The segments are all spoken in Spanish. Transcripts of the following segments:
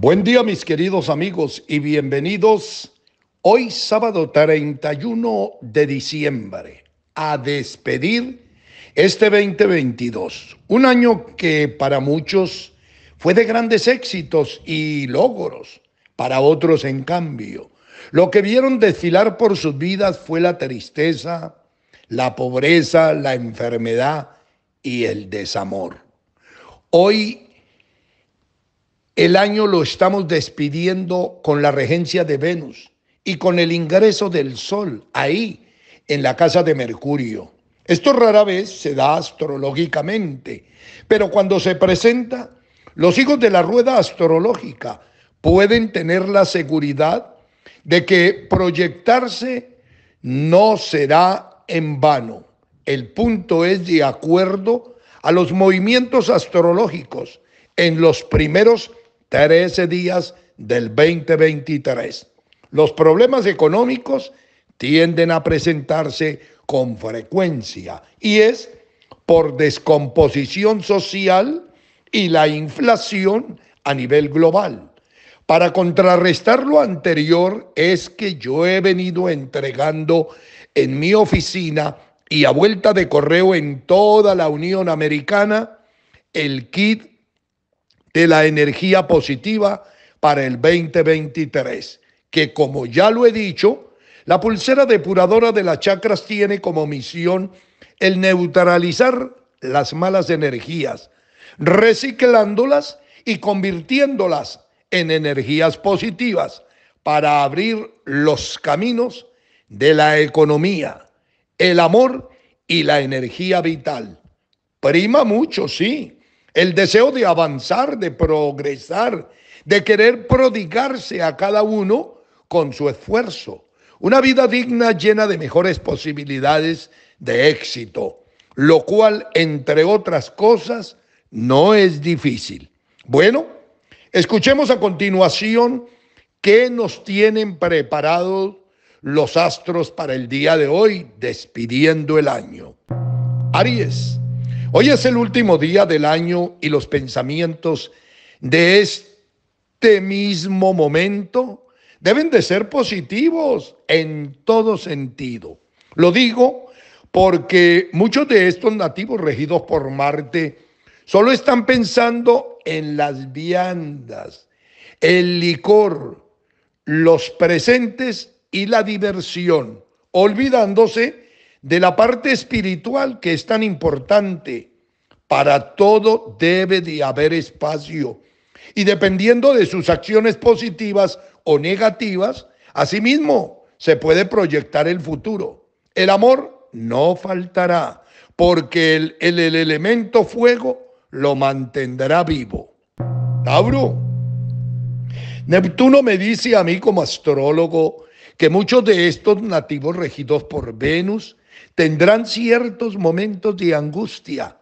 Buen día mis queridos amigos y bienvenidos hoy sábado 31 de diciembre a despedir este 2022. Un año que para muchos fue de grandes éxitos y logros, para otros en cambio. Lo que vieron desfilar por sus vidas fue la tristeza, la pobreza, la enfermedad y el desamor. Hoy el año lo estamos despidiendo con la regencia de Venus y con el ingreso del Sol ahí, en la casa de Mercurio. Esto rara vez se da astrológicamente, pero cuando se presenta, los hijos de la rueda astrológica pueden tener la seguridad de que proyectarse no será en vano. El punto es de acuerdo a los movimientos astrológicos en los primeros 13 días del 2023. Los problemas económicos tienden a presentarse con frecuencia y es por descomposición social y la inflación a nivel global. Para contrarrestar lo anterior es que yo he venido entregando en mi oficina y a vuelta de correo en toda la Unión Americana el kit de la energía positiva para el 2023, que como ya lo he dicho, la pulsera depuradora de las chakras tiene como misión el neutralizar las malas energías, reciclándolas y convirtiéndolas en energías positivas para abrir los caminos de la economía, el amor y la energía vital. Prima mucho, sí, el deseo de avanzar, de progresar, de querer prodigarse a cada uno con su esfuerzo. Una vida digna llena de mejores posibilidades de éxito, lo cual, entre otras cosas, no es difícil. Bueno, escuchemos a continuación qué nos tienen preparados los astros para el día de hoy, despidiendo el año. Aries. Hoy es el último día del año y los pensamientos de este mismo momento deben de ser positivos en todo sentido. Lo digo porque muchos de estos nativos regidos por Marte solo están pensando en las viandas, el licor, los presentes y la diversión, olvidándose de la parte espiritual que es tan importante. Para todo debe de haber espacio. Y dependiendo de sus acciones positivas o negativas, asimismo se puede proyectar el futuro. El amor no faltará, porque el, el, elemento fuego lo mantendrá vivo. Tauro, Neptuno me dice a mí como astrólogo que muchos de estos nativos regidos por Venus Tendrán ciertos momentos de angustia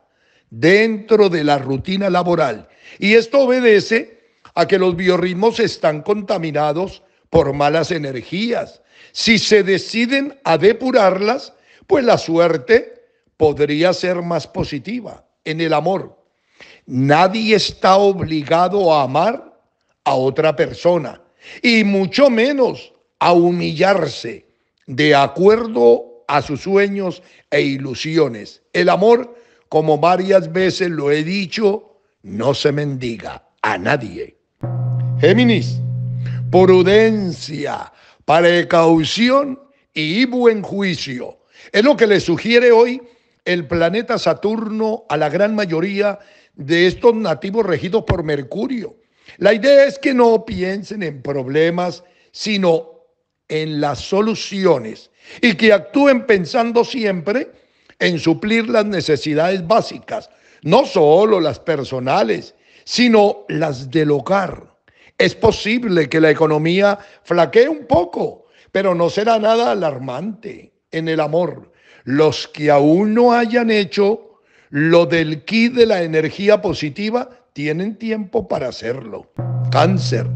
dentro de la rutina laboral. Y esto obedece a que los biorritmos están contaminados por malas energías. Si se deciden a depurarlas, pues la suerte podría ser más positiva en el amor. Nadie está obligado a amar a otra persona y mucho menos a humillarse de acuerdo a sus sueños e ilusiones. El amor, como varias veces lo he dicho, no se mendiga a nadie. Géminis, prudencia, precaución y buen juicio. Es lo que le sugiere hoy el planeta Saturno a la gran mayoría de estos nativos regidos por Mercurio. La idea es que no piensen en problemas, sino en las soluciones y que actúen pensando siempre en suplir las necesidades básicas, no solo las personales, sino las del hogar. Es posible que la economía flaquee un poco, pero no será nada alarmante en el amor. Los que aún no hayan hecho lo del kit de la energía positiva tienen tiempo para hacerlo. Cáncer.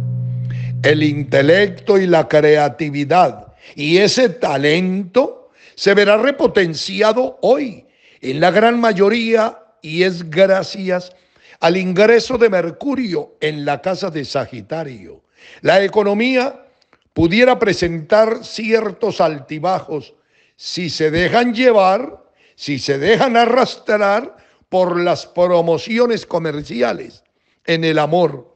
El intelecto y la creatividad y ese talento se verá repotenciado hoy en la gran mayoría y es gracias al ingreso de Mercurio en la casa de Sagitario. La economía pudiera presentar ciertos altibajos si se dejan llevar, si se dejan arrastrar por las promociones comerciales en el amor.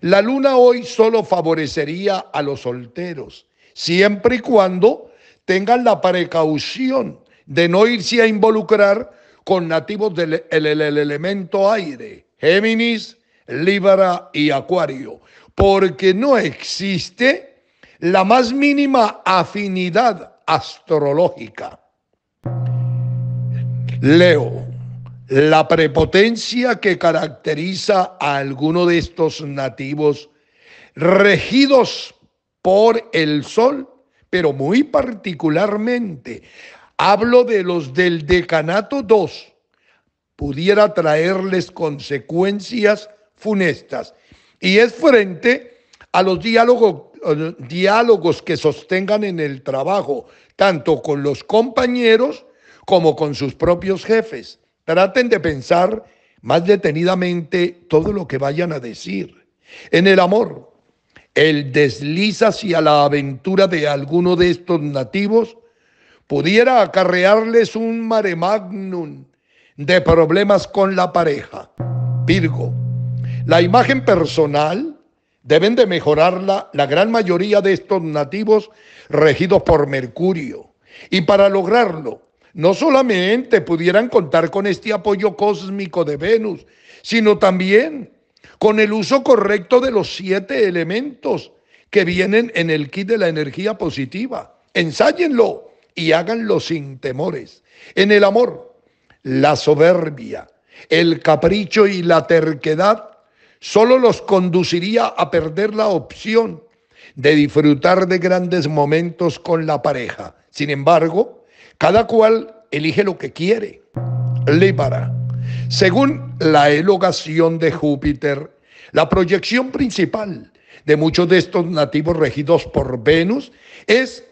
La luna hoy solo favorecería a los solteros siempre y cuando tengan la precaución de no irse a involucrar con nativos del elemento aire, Géminis, Libra y Acuario, porque no existe la más mínima afinidad astrológica. Leo, la prepotencia que caracteriza a alguno de estos nativos regidos por el sol, pero muy particularmente hablo de los del decanato 2, pudiera traerles consecuencias funestas. Y es frente a los diálogos, diálogos que sostengan en el trabajo, tanto con los compañeros como con sus propios jefes. Traten de pensar más detenidamente todo lo que vayan a decir. En el amor, el desliz hacia la aventura de alguno de estos nativos pudiera acarrearles un mare magnum de problemas con la pareja. Virgo, la imagen personal deben de mejorarla la gran mayoría de estos nativos regidos por Mercurio. Y para lograrlo, no solamente pudieran contar con este apoyo cósmico de Venus, sino también con el uso correcto de los siete elementos que vienen en el kit de la energía positiva. Ensáyenlo y háganlo sin temores. En el amor, la soberbia, el capricho y la terquedad solo los conduciría a perder la opción de disfrutar de grandes momentos con la pareja. Sin embargo, cada cual elige lo que quiere. Libra según la elogación de Júpiter, la proyección principal de muchos de estos nativos regidos por Venus es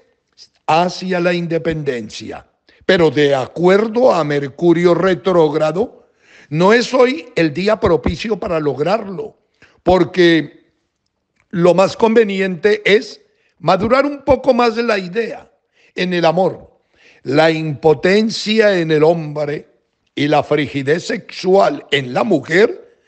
hacia la independencia. Pero de acuerdo a Mercurio retrógrado, no es hoy el día propicio para lograrlo, porque lo más conveniente es madurar un poco más la idea en el amor, la impotencia en el hombre y la frigidez sexual en la mujer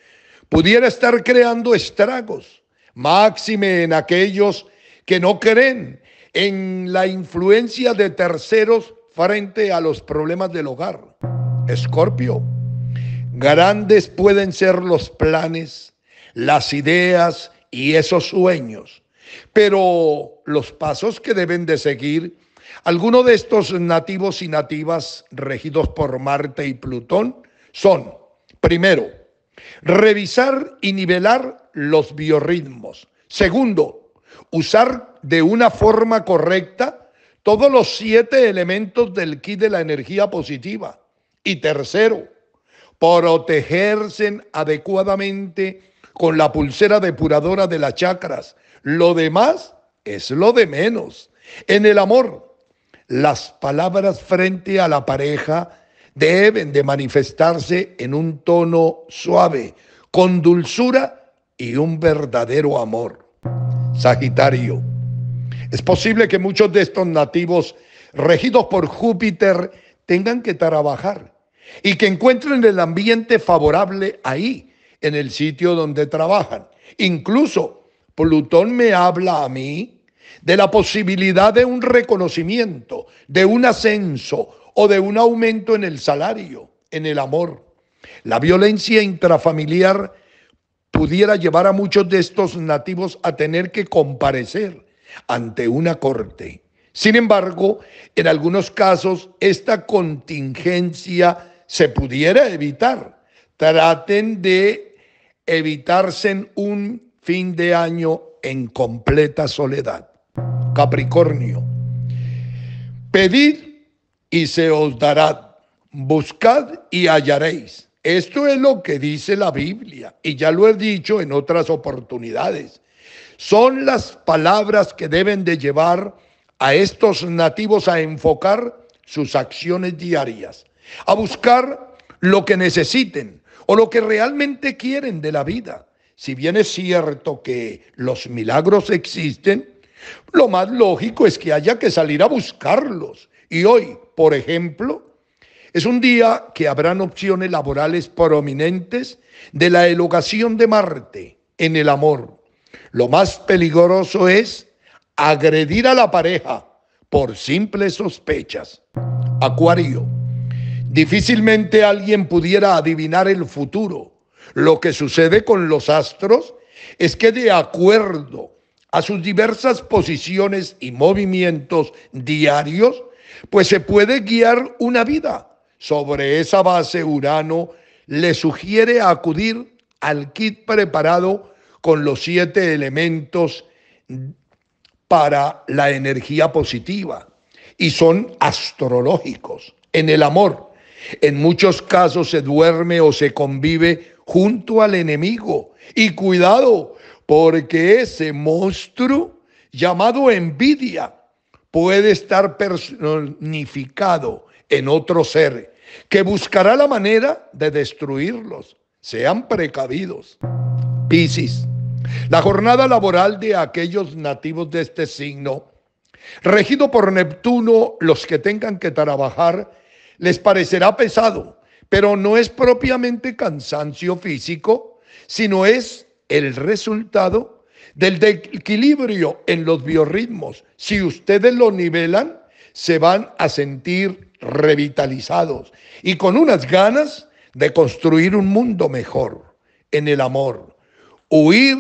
pudiera estar creando estragos, máxime en aquellos que no creen en la influencia de terceros frente a los problemas del hogar. Escorpio, grandes pueden ser los planes, las ideas y esos sueños, pero los pasos que deben de seguir algunos de estos nativos y nativas regidos por Marte y Plutón son, primero, revisar y nivelar los biorritmos. Segundo, usar de una forma correcta todos los siete elementos del kit de la energía positiva. Y tercero, protegerse adecuadamente con la pulsera depuradora de las chakras. Lo demás es lo de menos. En el amor, las palabras frente a la pareja deben de manifestarse en un tono suave, con dulzura y un verdadero amor. Sagitario. Es posible que muchos de estos nativos regidos por Júpiter tengan que trabajar y que encuentren el ambiente favorable ahí, en el sitio donde trabajan. Incluso Plutón me habla a mí de la posibilidad de un reconocimiento, de un ascenso o de un aumento en el salario, en el amor. La violencia intrafamiliar pudiera llevar a muchos de estos nativos a tener que comparecer ante una corte. Sin embargo, en algunos casos esta contingencia se pudiera evitar. Traten de evitarse un fin de año en completa soledad. Capricornio. Pedid y se os dará, buscad y hallaréis. Esto es lo que dice la Biblia y ya lo he dicho en otras oportunidades. Son las palabras que deben de llevar a estos nativos a enfocar sus acciones diarias, a buscar lo que necesiten o lo que realmente quieren de la vida. Si bien es cierto que los milagros existen, lo más lógico es que haya que salir a buscarlos. Y hoy, por ejemplo, es un día que habrán opciones laborales prominentes de la elogación de Marte en el amor. Lo más peligroso es agredir a la pareja por simples sospechas. Acuario, difícilmente alguien pudiera adivinar el futuro. Lo que sucede con los astros es que de acuerdo a sus diversas posiciones y movimientos diarios, pues se puede guiar una vida. Sobre esa base, Urano le sugiere acudir al kit preparado con los siete elementos para la energía positiva y son astrológicos. En el amor, en muchos casos se duerme o se convive junto al enemigo. Y cuidado, porque ese monstruo llamado envidia puede estar personificado en otro ser que buscará la manera de destruirlos. Sean precavidos. Piscis, la jornada laboral de aquellos nativos de este signo, regido por Neptuno, los que tengan que trabajar, les parecerá pesado, pero no es propiamente cansancio físico, sino es el resultado del equilibrio en los biorritmos. Si ustedes lo nivelan, se van a sentir revitalizados y con unas ganas de construir un mundo mejor en el amor. Huir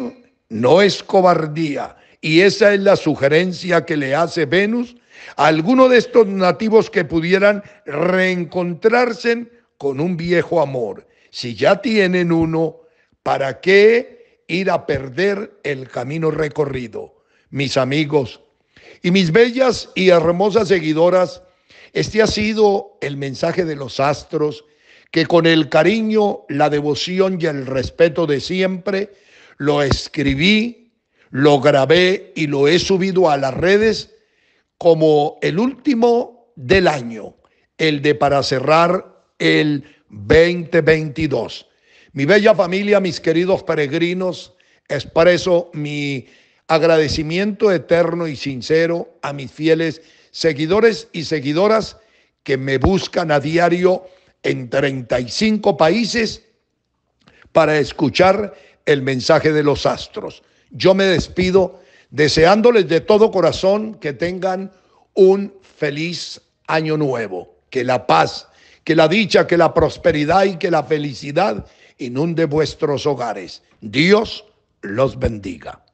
no es cobardía y esa es la sugerencia que le hace Venus a alguno de estos nativos que pudieran reencontrarse con un viejo amor. Si ya tienen uno, ¿para qué? ir a perder el camino recorrido. Mis amigos y mis bellas y hermosas seguidoras, este ha sido el mensaje de los astros que con el cariño, la devoción y el respeto de siempre lo escribí, lo grabé y lo he subido a las redes como el último del año, el de para cerrar el 2022. Mi bella familia, mis queridos peregrinos, expreso mi agradecimiento eterno y sincero a mis fieles seguidores y seguidoras que me buscan a diario en 35 países para escuchar el mensaje de los astros. Yo me despido deseándoles de todo corazón que tengan un feliz año nuevo, que la paz, que la dicha, que la prosperidad y que la felicidad inunde vuestros hogares. Dios los bendiga.